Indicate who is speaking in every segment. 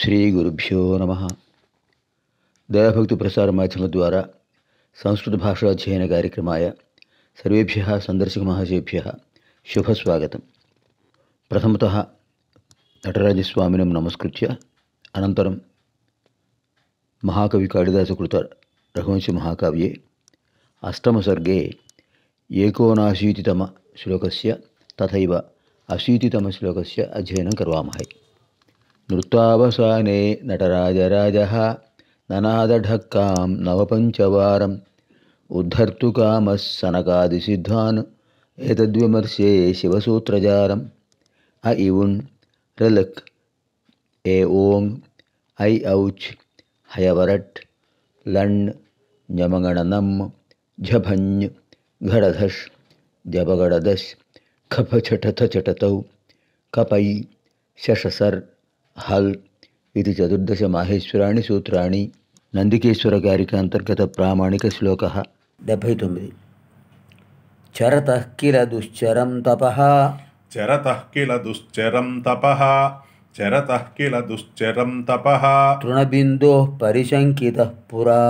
Speaker 1: శ్రీ గురుభ్యో నమ దయాభక్తి ప్రసార మాధ్యమం ద్వారా సంస్కృత భాషాధ్యయన కార్యక్రమాయ సర్వేభ్య సందర్శక మహాశేభ్య శుభస్వాగతం ప్రథమత నటరాజస్వామినం నమస్కృత్య అనంతరం మహాకవి కాళిదాసకృత రఘువంశ మహాకావ్యే అష్టమసర్గే ఏకోనాశీతితమ శ్లోకస్ తథైవ अशीतितमश्लोकस्य अध्ययन कुर्वामः नृत्वावसाने नटराजराजः ननादढक्कां नवपञ्चवारम् उद्धर्तुकामः सनकादिसिद्धान् एतद्विमर्शे शिवसूत्रजारम् अ इवुण् रलक् ए ओं ऐ औच् हयवरट् लण् ञमगणनम् झभञ् घडधश् जबगडदश् ఖపచటథచటతౌ కపై శశసర్ హల్ ఇది చతుర్దశ మాహేశ్వరాణి సూత్రాణి నందికేశ్వర గారికి అంతర్గత ప్రామాణిక శ్లోక డెబ్భై తొమ్మిది చరత కిల దుశ్చరం తప
Speaker 2: చరత కిల దుశ్చరం తప చరత కిల దుశ్చరం తప తృణబిందో పరిశంకిత పురా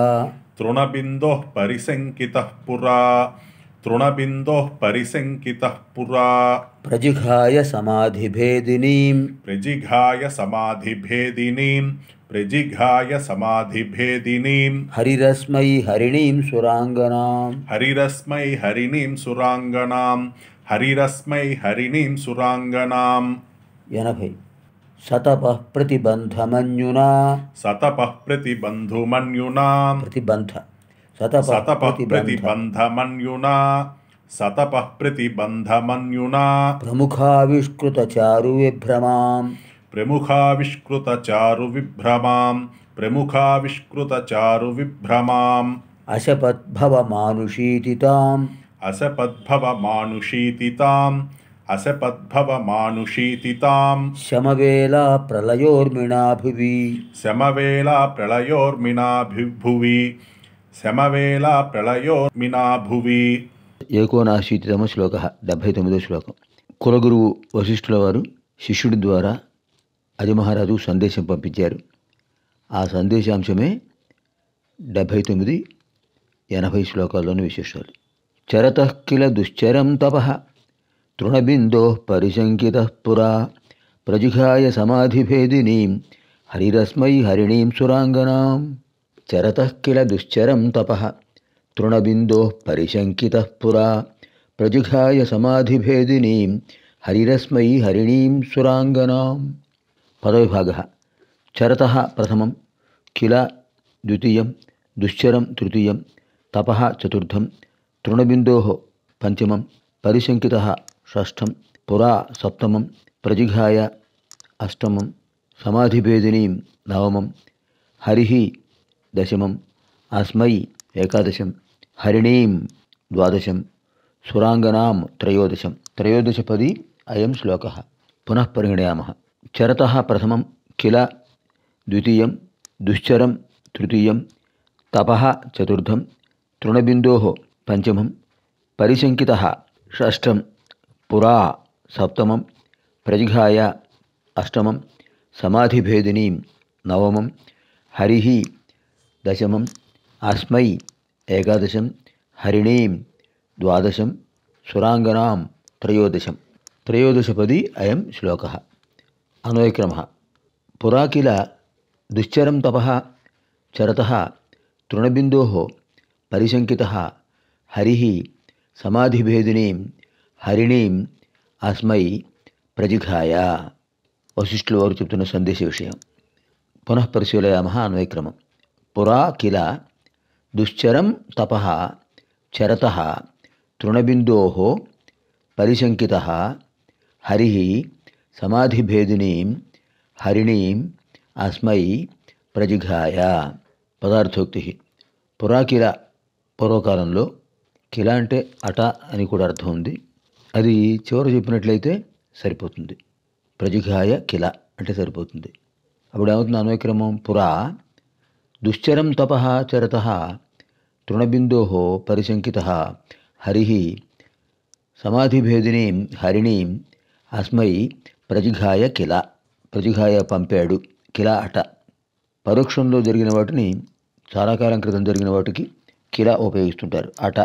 Speaker 2: తృణబిందో పరిశంకిత పురా तृणबिन्दोः परिसङ्कितः पुरा प्रजिघाय समाधिभेदिनीं प्रजिघाय समाधिभेदिनीं प्रजिघाय समाधिभेदिनीं
Speaker 1: हरिरस्मै हरिणीं सुराङ्गनां
Speaker 2: हरिरस्मै हरिणीं सुराङ्गनां हरिरस्मै हरिणीं सुराङ्गनां यनभै
Speaker 1: सतपः प्रतिबन्धमन्युना
Speaker 2: सतपः प्रतिबन्धुमन्युना प्रतिबन्ध सतप सतपः प्रतिबन्धमन्युना सतपः प्रतिबन्धमन्युना प्रमुखाविष्कृतचारुविभ्रमाम् प्रमुखाविष्कृतचारुविभ्रमाम् प्रमुखाविष्कृतचारुविभ्रमाम् असपद्भवमानुषीतिताम् असपद्भवमानुषीतिताम् असपद्भवमानुषीतिताम् भुवि प्रलयोर्मिणाभुवि समवेला भुवि శమవేళ ప్రళయో మినాభువి
Speaker 1: ఏకోనాశీతితమ శ్లోక డెబ్బై తొమ్మిదో శ్లోకం కులగురువు వశిష్ఠుల వారు శిష్యుడి ద్వారా అజమహారాజు సందేశం పంపించారు ఆ సందేశాంశమే డెబ్బై తొమ్మిది ఎనభై శ్లోకాల్లోని విశేషాలు చరత కిల దుశ్చరం తప తృణబిందో పరిశంకిత పురా ప్రజిఘాయ సమాధిభేదినీం హరిరస్మై హరిణీం సురాంగనాం चरतः किल दुश्चर तप तृणबिंदो परिशंकित पुरा प्रजिघाय समाधिभेदिनीं हरिणी सुरांगना सुराङ्गनां पदविभागः चरत प्रथम किल द्वितीयं दुश्चर तृतीय तप चतुर्थं तृणबिंदो पंचम परिशंकित षम पुरा सप्तम प्रजिघाय अष्टम समाधिभेदिनीं नवमं हरी दशम अस्मै एकादशं हरिणीं द्वादशं सुराङ्गनां त्रयोदशं त्रयोदशपदी अयं श्लोकः पुनः परिगणयामः चरतः प्रथमं किल द्वितीयं दुश्चरं तृतीयं तपः चतुर्थं तृणबिन्दोः पञ्चमं परिशङ्कितः षष्ठं पुरा सप्तमं प्रजिघाय अष्टमं समाधिभेदिनीं नवमं हरिः దశమం అస్మై ఏకాదశం హరిణీం ద్వాదశం సురాంగనాం త్రయోదశం త్రయోదశపది అయం శ్లోక అన్వయక్రమ పురాకిల దుశ్చరం తప చరత తృణబిందో పరిశంకిత హరి సమాధిభేదినీం హరిణీం అస్మై ప్రజిఘాయ వశిష్ఠులు వారు చెప్తున్న సందేశ విషయం పునఃపరిశీలయామ అన్వయక్రమం పురా కిల దుశ్చరం తప చరత తృణబిందో పరిశంకిత హరి సమాధిభేదినీం హరిణీం అస్మై ప్రజిఘాయ పదార్థోక్తి పురాకిల పూర్వకాలంలో కిల అంటే అట అని కూడా అర్థం ఉంది అది చివర చెప్పినట్లయితే సరిపోతుంది ప్రజిఘాయ కిల అంటే సరిపోతుంది అప్పుడు ఏమవుతుంది అన్వయక్రమం పురా దుశ్చరం తప చరత తృణబిందో పరిశంకిత హరి సమాధిభేదిని హరిణి అస్మై ప్రజిఘాయ కిల ప్రజిఘాయ పంపాడు కిల అట పరోక్షంలో జరిగిన వాటిని చాలా కాలం క్రితం జరిగిన వాటికి కిల ఉపయోగిస్తుంటారు అట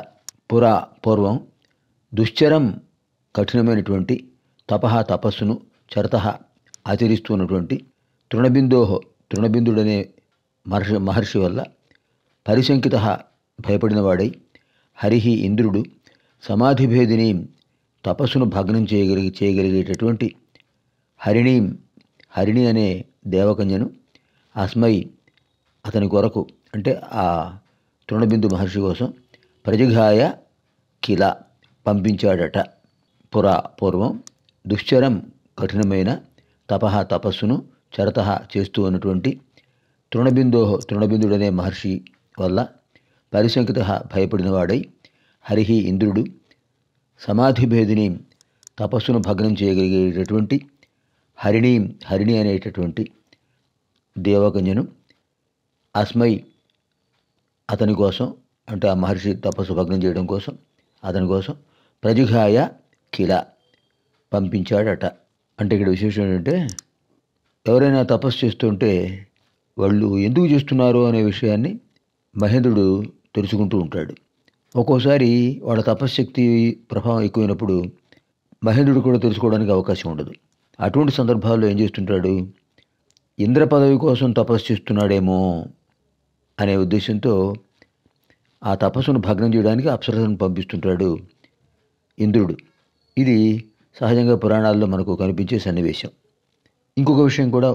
Speaker 1: పురా పూర్వం దుశ్చరం కఠినమైనటువంటి తపహ తపస్సును చరత ఆచరిస్తున్నటువంటి తృణబిందో తృణబిందుడనే మహర్షి మహర్షి వల్ల పరిశంకిత భయపడినవాడై హరిహి ఇంద్రుడు సమాధిభేదిని తపస్సును భగ్నం చేయగలిగి చేయగలిగేటటువంటి హరిణి హరిణి అనే దేవకన్యను అస్మై అతని కొరకు అంటే ఆ తృణబిందు మహర్షి కోసం ప్రజిఘాయ కిల పంపించాడట పురా పూర్వం దుశ్చరం కఠినమైన తపహ తపస్సును చరత చేస్తూ ఉన్నటువంటి తృణబిందో తృణబిందుడనే మహర్షి వల్ల పరిశంకిత భయపడినవాడై హరిహి ఇంద్రుడు సమాధిభేదిని తపస్సును భగ్నం చేయగలిగేటటువంటి హరిణీ హరిణి అనేటటువంటి దేవకన్యను అస్మై అతని కోసం అంటే ఆ మహర్షి తపస్సు భగ్నం చేయడం కోసం అతని కోసం ప్రజిఘాయ కిల పంపించాడట అంటే ఇక్కడ విశేషం ఏంటంటే ఎవరైనా తపస్సు చేస్తుంటే వాళ్ళు ఎందుకు చేస్తున్నారు అనే విషయాన్ని మహేంద్రుడు తెలుసుకుంటూ ఉంటాడు ఒక్కోసారి వాళ్ళ తపశ్శక్తి ప్రభావం ఎక్కువైనప్పుడు మహేంద్రుడు కూడా తెలుసుకోవడానికి అవకాశం ఉండదు అటువంటి సందర్భాల్లో ఏం చేస్తుంటాడు ఇంద్ర పదవి కోసం తపస్సు చేస్తున్నాడేమో అనే ఉద్దేశంతో ఆ తపస్సును భగ్నం చేయడానికి అప్సరసను పంపిస్తుంటాడు ఇంద్రుడు ఇది సహజంగా పురాణాల్లో మనకు కనిపించే సన్నివేశం ఇంకొక విషయం కూడా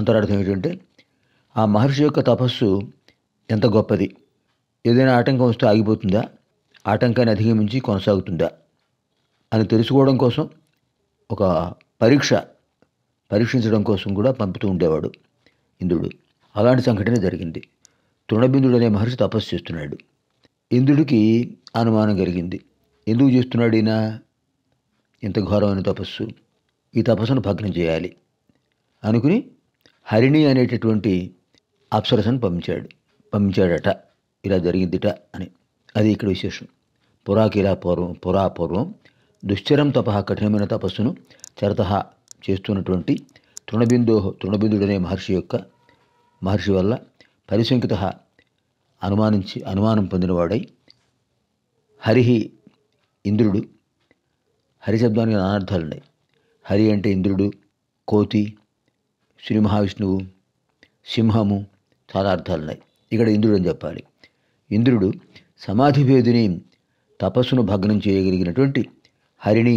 Speaker 1: అంతరార్థం ఏంటంటే ఆ మహర్షి యొక్క తపస్సు ఎంత గొప్పది ఏదైనా ఆటంకం వస్తే ఆగిపోతుందా ఆటంకాన్ని అధిగమించి కొనసాగుతుందా అని తెలుసుకోవడం కోసం ఒక పరీక్ష పరీక్షించడం కోసం కూడా పంపుతూ ఉండేవాడు ఇంద్రుడు అలాంటి సంఘటన జరిగింది తృణబిందుడు అనే మహర్షి తపస్సు చేస్తున్నాడు ఇంద్రుడికి అనుమానం కలిగింది ఎందుకు చేస్తున్నాడు ఈయన ఇంత ఘోరమైన తపస్సు ఈ తపస్సును భగ్నం చేయాలి అనుకుని హరిణి అనేటటువంటి అప్సరసను పంపించాడు పంపించాడట ఇలా జరిగిందిట అని అది ఇక్కడ విశేషం పురాకిలా పూర్వం పురా పూర్వం దుశ్చరం తప కఠినమైన తపస్సును చరత చేస్తున్నటువంటి తృణబిందో తృణబిందుడనే మహర్షి యొక్క మహర్షి వల్ల పరిశంకిత అనుమానించి అనుమానం పొందినవాడై హరిహి ఇంద్రుడు హరి శబ్దానికి ఉన్నాయి హరి అంటే ఇంద్రుడు కోతి శ్రీ మహావిష్ణువు సింహము చాలా అర్థాలు ఉన్నాయి ఇక్కడ ఇంద్రుడు అని చెప్పాలి ఇంద్రుడు సమాధిభేదిని తపస్సును భగ్నం చేయగలిగినటువంటి హరిణి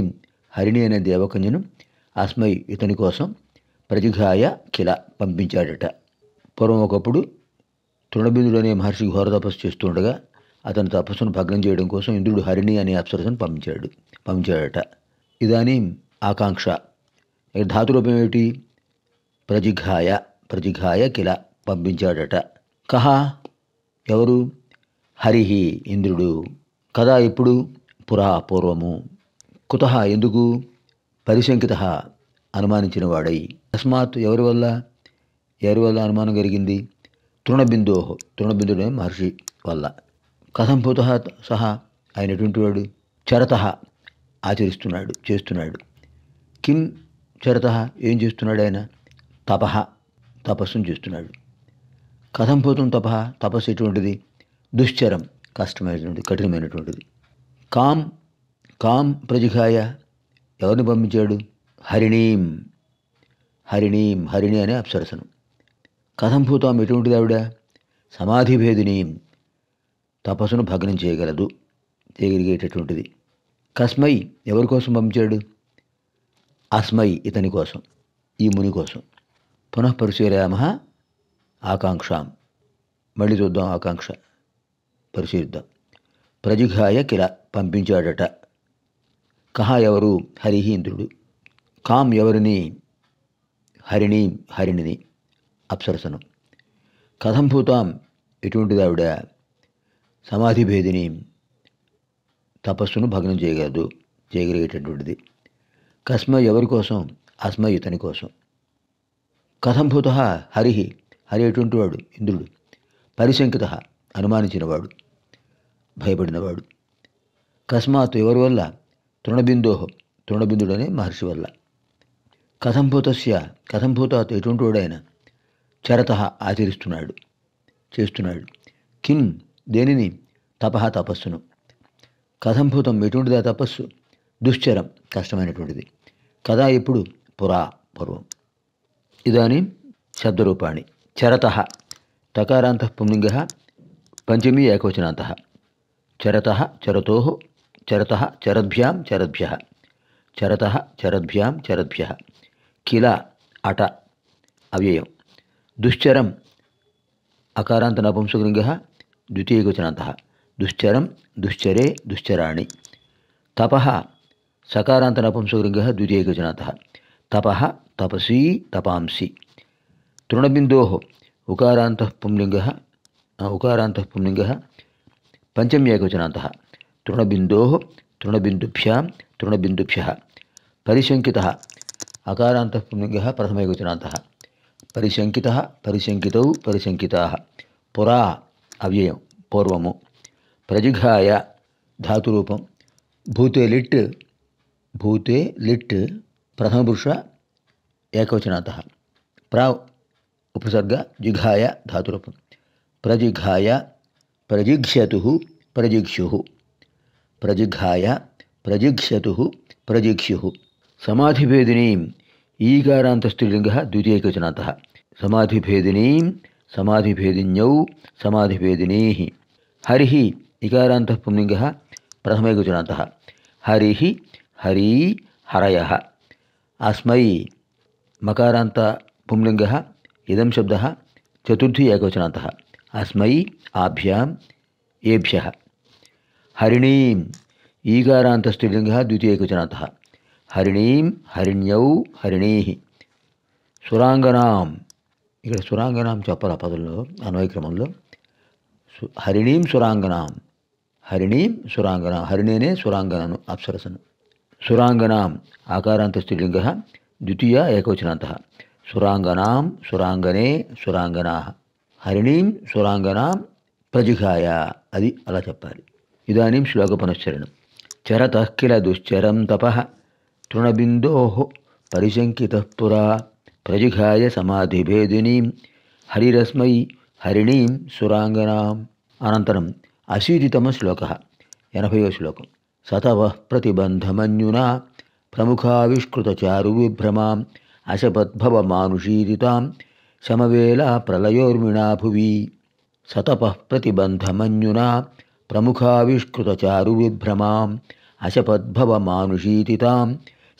Speaker 1: హరిణి అనే దేవకన్యను అస్మై ఇతని కోసం ప్రతిఘాయ కిల పంపించాడట పూర్వం ఒకప్పుడు తృణబిందుడు అనే మహర్షి ఘోర తపస్సు చేస్తుండగా అతను తపస్సును భగ్నం చేయడం కోసం ఇంద్రుడు హరిణి అనే అప్సరసను పంపించాడు పంపించాడట ఇదాని ఆకాంక్ష ధాతురూపం ఏమిటి ప్రజిఘాయ ప్రజిఘాయ కిల పంపించాడట కహ ఎవరు హరిహి ఇంద్రుడు కదా ఇప్పుడు పురా పూర్వము కుత ఎందుకు పరిశంకిత అనుమానించిన వాడై తస్మాత్ ఎవరి వల్ల ఎవరి వల్ల అనుమానం కలిగింది తృణబిందో తృణబిందుడే మహర్షి వల్ల కథం భూత సహా అయినటువంటి వాడు చరత ఆచరిస్తున్నాడు చేస్తున్నాడు కిం చరత ఏం చేస్తున్నాడు ఆయన తపహ తపస్సును చేస్తున్నాడు కథంభూతం తప తపస్సు ఎటువంటిది దుశ్చరం కష్టమైనటువంటి కఠినమైనటువంటిది కామ్ కామ్ ప్రజిఘాయ ఎవరిని పంపించాడు హరిణీం హరిణీం హరిణి అనే అప్సరసను కథంభూతం ఎటువంటిది ఆవిడ సమాధిభేదిని తపస్సును భగ్నం చేయగలదు చేయగలిగేటటువంటిది కస్మై ఎవరి కోసం పంపించాడు అస్మై ఇతని కోసం ఈ ముని కోసం పునఃపరిశీలయామ ఆకాంక్ష మళ్ళీ చూద్దాం ఆకాంక్ష పరిశీలిద్దాం ప్రజిఘాయ కిల పంపించాడట కహ ఎవరు హరిహి ఇంద్రుడు కాం ఎవరిని హరిణి హరిణిని అప్సరసనం కథం భూతాం ఎటువంటిది ఆవిడ సమాధి భేదిని తపస్సును భగ్నం చేయగలదు చేయగలిగేటటువంటిది కస్మ ఎవరి కోసం అస్మ ఇతని కోసం కథంభూత హరిహి హరి హరి వాడు ఇంద్రుడు పరిశంకిత అనుమానించినవాడు భయపడినవాడు కస్మాత్ ఎవరి వల్ల తృణబిందో తృణబిందుడనే మహర్షి వల్ల కథంభూతస్య కథంభూతాత్ ఎటువంటి వాడైన చరత ఆచరిస్తున్నాడు చేస్తున్నాడు కిం దేనిని తపహ తపస్సును కథంభూతం ఎటువంటిదా తపస్సు దుశ్చరం కష్టమైనటువంటిది కథ ఇప్పుడు పురా పూర్వం ఇదానీ శబ్దరూపాణి चरत टकारात पुंग पंचमी एकवचना चरत चर चरत चरद्भ्यां चरद्य चरत चरद्भ्यां चरद्य किल अट अव्ययं दुश्चरम् अकारान्तनपुंसकलिङ्गः द्वितीयवचनान्तः दुश्चर दुश्चरे दुश्चराणि तपः सकारान्तनपुंसकलिङ्गः द्वितीयवचनान्तः तप तपसी तपांसि तृणबिंदो उकारान्तः पुंलिङ्गः उकारान्तः पुंलिङ्गः तृणबिंदो एकवचनान्तः तृणबिन्दोः तृणबिन्दुभ्यां तृणबिन्दुभ्यः प्रथम एकवचनान्तः परिशङ्कितः परिशङ्कितौ परिशङ्किताः पुरा अव्यय पूर्व प्रजिघा धातुप भूते लिट् भूते लिट् प्रथमपुरुष एकवचना प्रा उपसर्ग जिघाय धातुरूपम प्रजिघाय प्रजिघ्यतु प्रजिक्षु प्रजिघाय प्रजिघ्यतु प्रजिक्षु समाधिभेदिनी द्वितीय द्वितीयकवचनातः समाधिभेदिनीं समाधिभेदिन्यौ समाधिभेदिनीः हरी इकारात पुंलिङ्गः प्रथम हरिः हरी हरय अस्म मकारान्त ఇదం శబ్ద చతుర్థి ఏకవచనాంత అస్మై ఆభ్యాం ఏభ్య హరిణీం ఈగారాంత స్త్రీలింగ ద్వితీయ ఏకవచనాంత హరిణీం హరిణ్యౌ హరిణీ సురాంగనాం ఇక్కడ సురాంగనాం చెప్పాలి ఆ పదంలో అన్వయక్రమంలో హరిణీం సురాంగనాం హరిణీం సురాంగనాం హరిణేనే సురాంగనను అప్సరసను సురాంగనాం ఆకారాంత స్త్రీలింగ ద్వితీయ ఏకవచనాంత సురాంగనాం సురాంగనే సురాంగనా హరిణీం సురాంగనాం ప్రజిఘాయ అది అలా చెప్పాలి ఇదానీ శ్లోక పునశ్చరణం చరతఃకిల దుశ్చరం తప తృణబిందో పరిశంకిత పురా ప్రజిఘాయ సమాధిభేదినీం హరిరస్మై హరిణీం సురాంగనాం అనంతరం అశీతితమ శ్లోక ఎనభయో శ్లోకం సతవ ప్రతిబంధమన్యునా ప్రముఖావిష్కృతచారు విభ్రమాం మానుషీరితాం సమవేలా ప్రళయోర్మిణా భువి సతప ప్రతిబంధమన్యునా చారు విభ్రమాం అశపద్భవమానుషీతితాం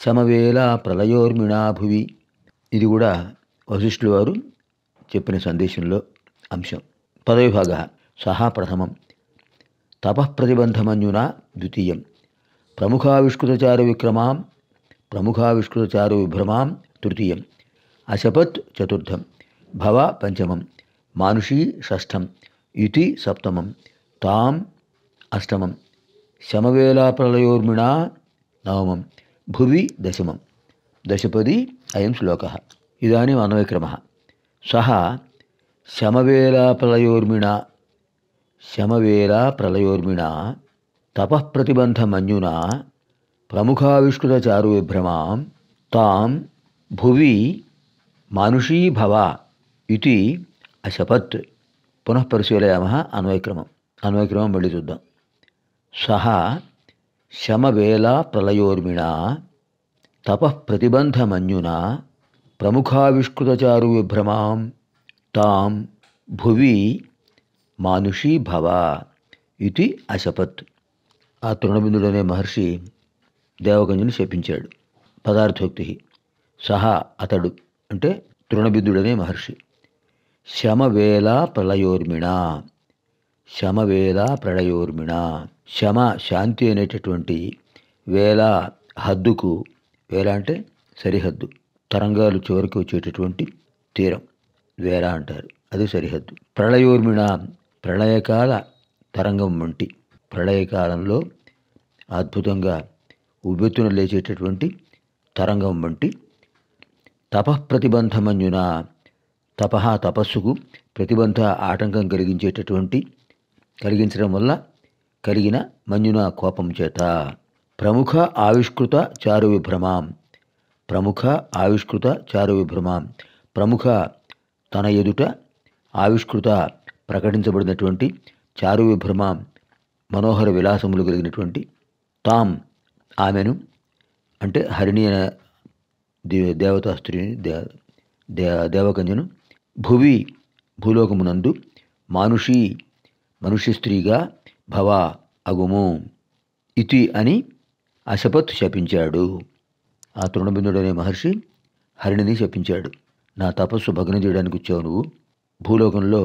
Speaker 1: సమవేలా ప్రళయోర్మిణా భువి ఇది కూడా వశిష్ఠులు వారు చెప్పిన సందేశంలో అంశం పదవిభాగ సహా ప్రథమం తపఃప్రతిబంధమన్యున ద్వితీయం ప్రముఖావిష్కృతచారు విక్రమాం ప్రముఖావిష్కృతచారు విభ్రమాం తృతీయం అశపత్ చతుర్థం భవ పంచమం మానుషీ షష్టం ఇతి సప్తమం తాం అష్టమం శమవేలాప్రలయోర్మిణ నవమం భువి దశమం దశపది అయం శ్లోక ఇదానీం అన్వయక్రమ సహ శమవేలాప్రలయోర్మిణ శమవేలాప్రలయోర్మిణ తపఃప్రతిబంధమన్యునా విభ్రమాం తాం భువి మానుషీభవ ఇది అశపత్ పునః అన్వయక్రమం అన్వయక్రమం మళ్ళీ చూద్దాం సహ శమవేళ ప్రళయోర్మిణ తపఃప్రతిబంధమన్యున ప్రముఖావిష్కృతచారు విభ్రమాం తాం భువి మానుషీభవ ఇది అశపత్ ఆ తృణబిందుడనే మహర్షి దేవగంజుని శపించాడు పదార్థోక్తి సహా అతడు అంటే తృణబిందుడనే మహర్షి శమవేళ ప్రళయోర్మిణ శమవేళ ప్రళయోర్మిణ శమ శాంతి అనేటటువంటి వేళ హద్దుకు వేళ అంటే సరిహద్దు తరంగాలు చివరికి వచ్చేటటువంటి తీరం వేళ అంటారు అది సరిహద్దు ప్రళయోర్మిణ ప్రళయకాల తరంగం వంటి ప్రళయకాలంలో అద్భుతంగా ఉబ్బెత్తున లేచేటటువంటి తరంగం వంటి తపఃప్రతిబంధమన్యున తప తపస్సుకు ప్రతిబంధ ఆటంకం కలిగించేటటువంటి కలిగించడం వల్ల కలిగిన మన్యున కోపం చేత ప్రముఖ ఆవిష్కృత చారు విభ్రమాం ప్రముఖ ఆవిష్కృత చారు విభ్రమాం ప్రముఖ తన ఎదుట ఆవిష్కృత ప్రకటించబడినటువంటి చారు విభ్రమాం మనోహర విలాసములు కలిగినటువంటి తాం ఆమెను అంటే హరిణి దే దేవతా స్త్రీని దే దే దేవకన్యను భువి భూలోకమునందు మానుషి మనుష్య స్త్రీగా భవ అగుము ఇతి అని అశపత్ శపించాడు ఆ తృణబిందుడు అనే మహర్షి హరిణిని శపించాడు నా తపస్సు భగ్నం చేయడానికి వచ్చావు నువ్వు భూలోకంలో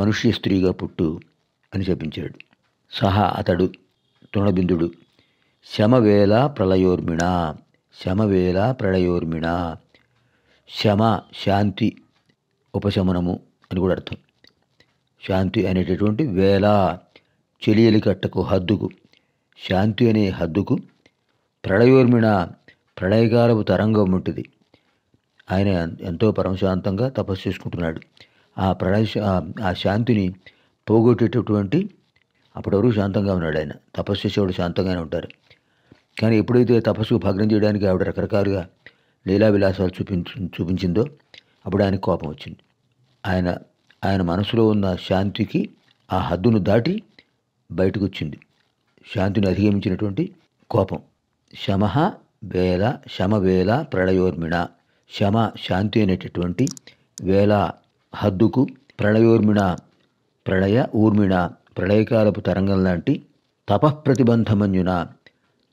Speaker 1: మనుష్య స్త్రీగా పుట్టు అని శపించాడు సహా అతడు తృణబిందుడు శమవేళ ప్రళయోర్మిణ శమవేళ ప్రళయోర్మిణ శమ శాంతి ఉపశమనము అని కూడా అర్థం శాంతి అనేటటువంటి వేళ చెలియలి కట్టకు హద్దుకు శాంతి అనే హద్దుకు ప్రళయోర్మిణ ప్రళయకాలపు తరంగం ఉంటుంది ఆయన ఎంతో పరమశాంతంగా తపస్సు చేసుకుంటున్నాడు ఆ ప్రళయ ఆ శాంతిని పోగొట్టేటటువంటి అప్పటివరకు శాంతంగా ఉన్నాడు ఆయన తపస్సు చేసేవాడు శాంతంగానే ఉంటారు కానీ ఎప్పుడైతే తపస్సు భగ్నం చేయడానికి ఆవిడ రకరకాలుగా లీలా విలాసాలు చూపించు చూపించిందో అప్పుడు ఆయనకు కోపం వచ్చింది ఆయన ఆయన మనసులో ఉన్న శాంతికి ఆ హద్దును దాటి బయటకు వచ్చింది శాంతిని అధిగమించినటువంటి కోపం శమ వేల శమ వేల ప్రళయోర్మిణ శమ శాంతి అనేటటువంటి వేళ హద్దుకు ప్రళయోర్మిణ ప్రళయ ఊర్మిణ ప్రళయకాలపు తరంగం లాంటి తపఃప్రతిబంధమన్యున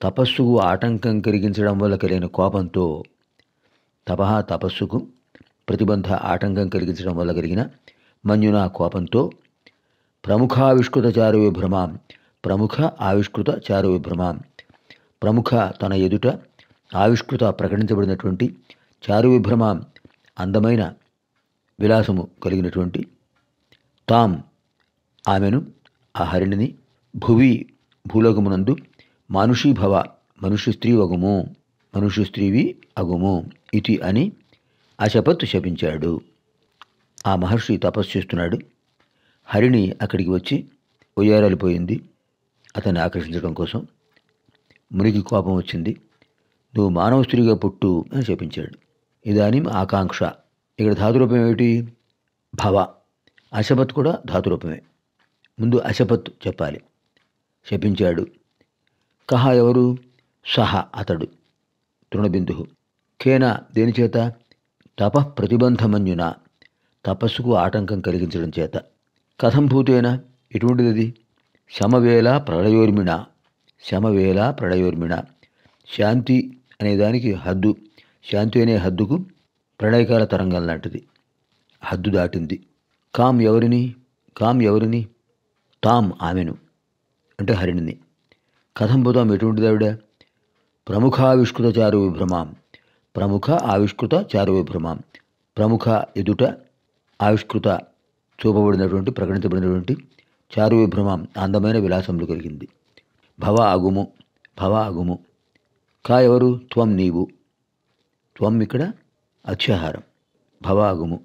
Speaker 1: తపస్సుకు ఆటంకం కలిగించడం వల్ల కలిగిన కోపంతో తపహ తపస్సుకు ప్రతిబంధ ఆటంకం కలిగించడం వల్ల కలిగిన మంజున కోపంతో ప్రముఖావిష్కృత చారు విభ్రమ ప్రముఖ ఆవిష్కృత చారు విభ్రమ ప్రముఖ తన ఎదుట ఆవిష్కృత ప్రకటించబడినటువంటి చారు విభ్రమ అందమైన విలాసము కలిగినటువంటి తాం ఆమెను ఆ హరిణిని భువి భూలోకమునందు మనుషీభవ మనుషు స్త్రీ అగుము మనుషు స్త్రీవి అగుము ఇది అని అశపత్ శపించాడు ఆ మహర్షి తపస్సు చేస్తున్నాడు హరిణి అక్కడికి వచ్చి ఉయ్యారలిపోయింది అతన్ని ఆకర్షించడం కోసం మునికి కోపం వచ్చింది నువ్వు మానవ స్త్రీగా పుట్టు అని చెప్పించాడు ఇదాని ఆకాంక్ష ఇక్కడ ధాతురూపం ఏమిటి భవ అశపత్ కూడా ధాతురూపమే ముందు అశపత్ చెప్పాలి శపించాడు కహ ఎవరు సహ అతడు తృణబిందు కేన దేనిచేత తప ప్రతిబంధమన్యున తపస్సుకు ఆటంకం కలిగించడం చేత కథం భూతేన ఎటువంటిది శమవేళ ప్రళయోర్మిణ శమవేళ ప్రళయోర్మిణ శాంతి అనేదానికి హద్దు శాంతి అనే హద్దుకు ప్రణయకాల తరంగం లాంటిది హద్దు దాటింది కామ్ ఎవరిని కామ్ ఎవరిని తామ్ ఆమెను అంటే హరిణిని కథం పోతాం ఎటువంటిది ఆవిడ ఆవిష్కృత చారు విభ్రమాం ప్రముఖ ఆవిష్కృత చారు విభ్రమాం ప్రముఖ ఎదుట ఆవిష్కృత చూపబడినటువంటి ప్రకటించబడినటువంటి చారు విభ్రమాం అందమైన విలాసములు కలిగింది భవ అగుము భవ అగుము కా ఎవరు త్వం నీవు త్వం ఇక్కడ అత్యాహారం భవ అగుము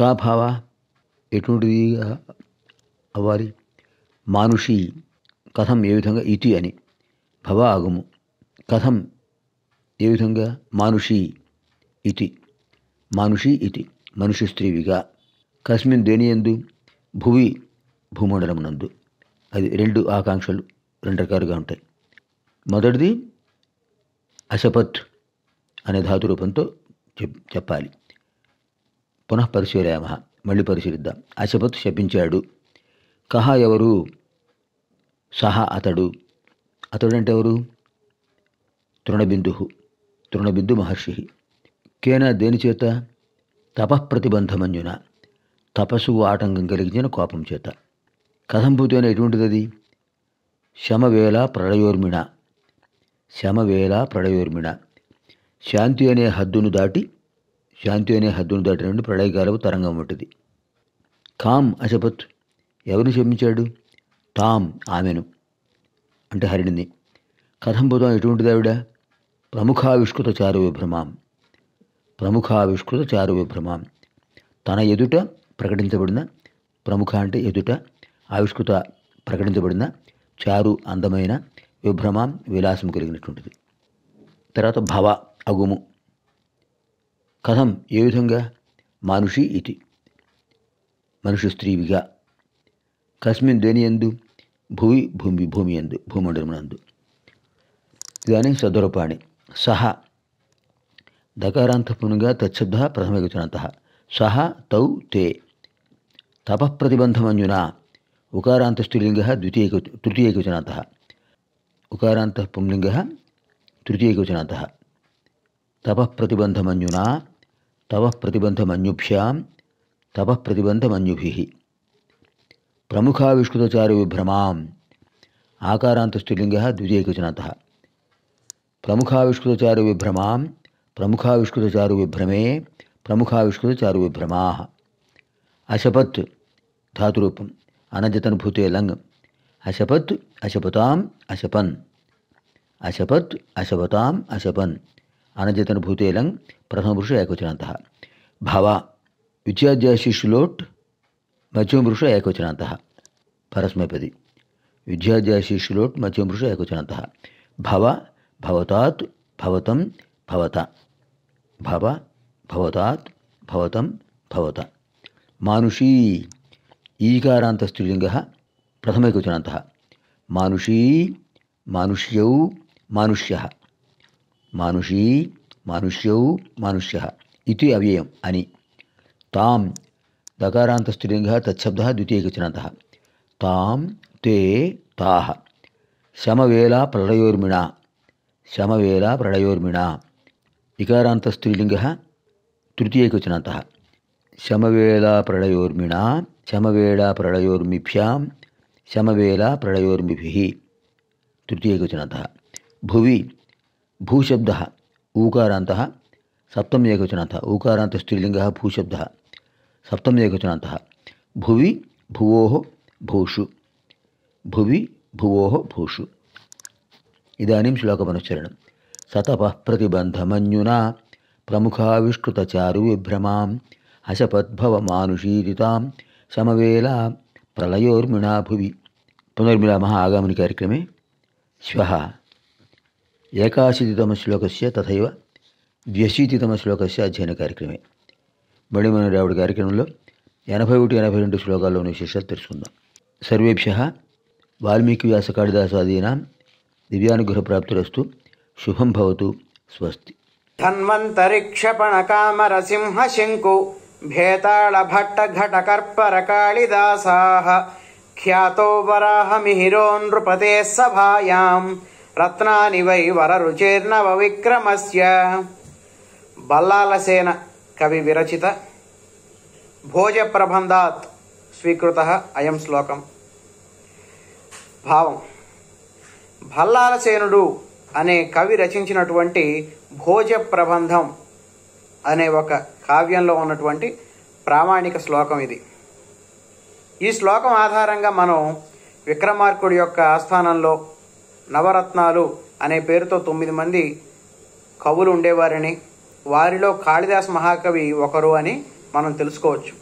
Speaker 1: కా భావ ఎటువంటిది అవ్వాలి మానుషి కథం ఏ విధంగా ఇతి అని భవ ఆగము కథం ఏ విధంగా మానుషీ ఇది మానుషీ ఇది మనుషి స్త్రీవిగా కస్మిన్ దేనియందు భువి భూమండలమునందు అది రెండు ఆకాంక్షలు రెండు రకాలుగా ఉంటాయి మొదటిది అశపత్ అనే ధాతు రూపంతో చెప్పాలి పునః పరిశీలయామ మళ్ళీ పరిశీలిద్దాం అశపత్ శపించాడు కహ ఎవరు సహా అతడు అతడంటే ఎవరు తృణబిందు తృణబిందు మహర్షి కేన దేనిచేత తపఃప్రతిబంధమన్యున తపస్సు ఆటంకం కలిగించిన కోపం చేత కథంభూతైన ఎటువంటిది శమవేళ ప్రళయోర్మిణ శమవేళ ప్రళయోర్మిణ శాంతి అనే హద్దును దాటి శాంతి అనే హద్దును దాటినటువంటి ప్రళయకాలపు తరంగం వంటిది కామ్ అశపత్ ఎవరిని శమించాడు తామ్ ఆమెను అంటే హరిణిని కథంబుధం ఆవిడ ప్రముఖావిష్కృత చారు విభ్రమాం ప్రముఖావిష్కృత చారు విభ్రమాం తన ఎదుట ప్రకటించబడిన ప్రముఖ అంటే ఎదుట ఆవిష్కృత ప్రకటించబడిన చారు అందమైన విభ్రమాం విలాసం కలిగినటువంటిది తర్వాత భవ అగుము కథం ఏ విధంగా మనుషి ఇది మనుషు స్త్రీవిగా కస్మిన్ దేని ఎందు భూమి భూమి భూమి అందు భూమండలమునందు ఇదని సదరూపాణి సహ దకారాంతపునుగా తచ్చబ్ద ప్రథమగతునంత సహ తౌ తే తపప్రతిబంధమన్యున ఉకారాంత స్త్రీలింగ ద్వితీయ తృతీయకవచనాంత ఉకారాంత పుంలింగ తృతీయకవచనాంత తపప్రతిబంధమన్యున తపప్రతిబంధమన్యుభ్యాం తపప్రతిబంధమన్యుభి प्रमुखाविष्कृतचारुविभ्रमाम् आकारान्तस्त्रिलिङ्गः द्वितीयकवचनान्तः प्रमुखाविष्कृतचारुविभ्रमां प्रमुखाविष्कृतचारुविभ्रमे विभ्रमा अशपत् धातुरूपम् अनजतनुभूते लंग अशपत् अशपता अशपन अशपत् अशपताम् अशपन् अनजतनुभूते लङ् पुरुष एकवचनान्तः भावा विच्याज्याशिशुलोट् ಮಧ್ಯಮಪುರುಷ ಏಕವಚನಾಂತಹ ಪರಸ್ಮೈಪದಿ ವಿದ್ಯಾಧ್ಯಾಶೀಷು ಲೋಟ್ ಮಧ್ಯಮಪುರುಷ ಏಕವಚನಾಂತಹ ಭವ ಭವತಾತ್ ಭವತಂ ಭವತ ಭವ ಭವತಾತ್ ಭವತಂ ಭವತ ಮಾನುಷೀ ಈಕಾರಾಂತ ಸ್ತ್ರೀಲಿಂಗ ಪ್ರಥಮೈಕವಚನಾಂತಹ ಮಾನುಷೀ ಮಾನುಷ್ಯೌ ಮಾನುಷ್ಯ మానుషీ మానుష్యౌ మానుష్య ఇది అవ్యయం అని తాం दकारास्त्रीलिंग तच्छब्दः द्वितीयकवचनतः ताम ते ताह शमवेला प्रलयोर्मिणा शमवेला प्रलयोर्मिणा इकारान्तस्त्रीलिङ्गः तृतीयकवचनतः शमवेला प्रलयोर्मिणा शमवेला प्रलयोर्मिभ्यां शमवेला प्रलयोर्मिभिः तृतीयकवचनतः भुवि भूशब्दः ऊकारान्तः सप्तम्यकवचनतः ऊकारान्तस्त्रीलिङ्गः भूशब्दः సప్తమయోగచనాంత భువి భువో భూషు భువి భువో భూషు ఇదానీం శ్లోకమనుచరణం సతప ప్రతిబంధమన్యునా ప్రముఖావిష్కృతచారు విభ్రమాం హసపద్భవమానుషీరితాం సమవేళ ప్రళయోర్మిణా భువి పునర్మిలామः ఆగామనికార్యక్రమే శ్వः ఏకాशीतितमश्लोकस्य तथैव द्व्यशीतितमश्लोकस्य अध्ययनकार्यक्रमे మణిమణి రావుడి కార్యక్రమంలో ఎనభై ఒకటి ఎనభై రెండు శ్లోకాల్లోని విశేషాలు తెలుసుకుందాం సర్వేభ్య వాల్మీకి వ్యాస కాళిదాసాదీనా దివ్యానుగ్రహ ప్రాప్తులస్తు శుభం భవతు స్వస్తి
Speaker 3: భేతాళ భట్ట ఘట కర్పర ధన్వంతరిక్షపణకామరసింహశంకు భేతాళభట్టఘటకర్పరకాళిదాసాः ख्यातो वराहमिहिरो नृपतेः सभायाम् रत्नानि वै वररुचेर्नवविक्रमस्य బల్లాలసేన కవి విరచిత భోజ ప్రబంధాత్ స్వీకృత అయం శ్లోకం భావం భల్లాలసేనుడు అనే కవి రచించినటువంటి భోజ ప్రబంధం అనే ఒక కావ్యంలో ఉన్నటువంటి ప్రామాణిక శ్లోకం ఇది ఈ శ్లోకం ఆధారంగా మనం విక్రమార్కుడి యొక్క ఆస్థానంలో నవరత్నాలు అనే పేరుతో తొమ్మిది మంది కవులు ఉండేవారని వారిలో కాళిదాస్ మహాకవి ఒకరు అని మనం తెలుసుకోవచ్చు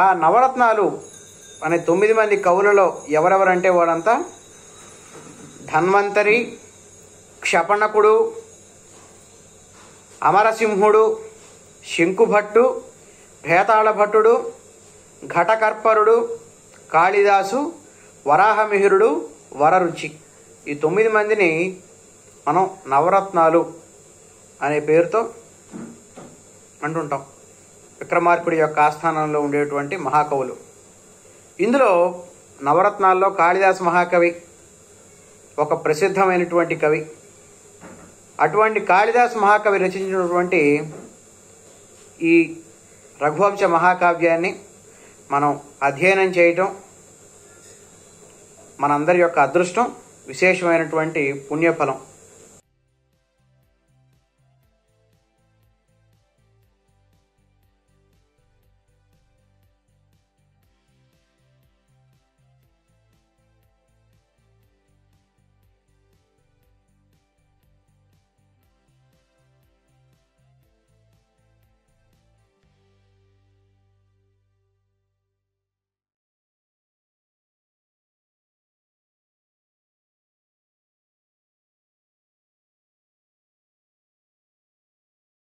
Speaker 3: ఆ నవరత్నాలు అనే తొమ్మిది మంది కవులలో ఎవరెవరంటే వాడంతా ధన్వంతరి క్షపణకుడు అమరసింహుడు శంకుభట్టు భేతాళభట్టుడు ఘటకర్పరుడు కాళిదాసు వరాహమిహిరుడు వరరుచి ఈ తొమ్మిది మందిని మనం నవరత్నాలు అనే పేరుతో అంటుంటాం విక్రమార్కుడి యొక్క ఆస్థానంలో ఉండేటువంటి మహాకవులు ఇందులో నవరత్నాల్లో కాళిదాస్ మహాకవి ఒక ప్రసిద్ధమైనటువంటి కవి అటువంటి కాళిదాస్ మహాకవి రచించినటువంటి ఈ రఘువంశ మహాకావ్యాన్ని మనం అధ్యయనం చేయటం మనందరి యొక్క అదృష్టం విశేషమైనటువంటి పుణ్యఫలం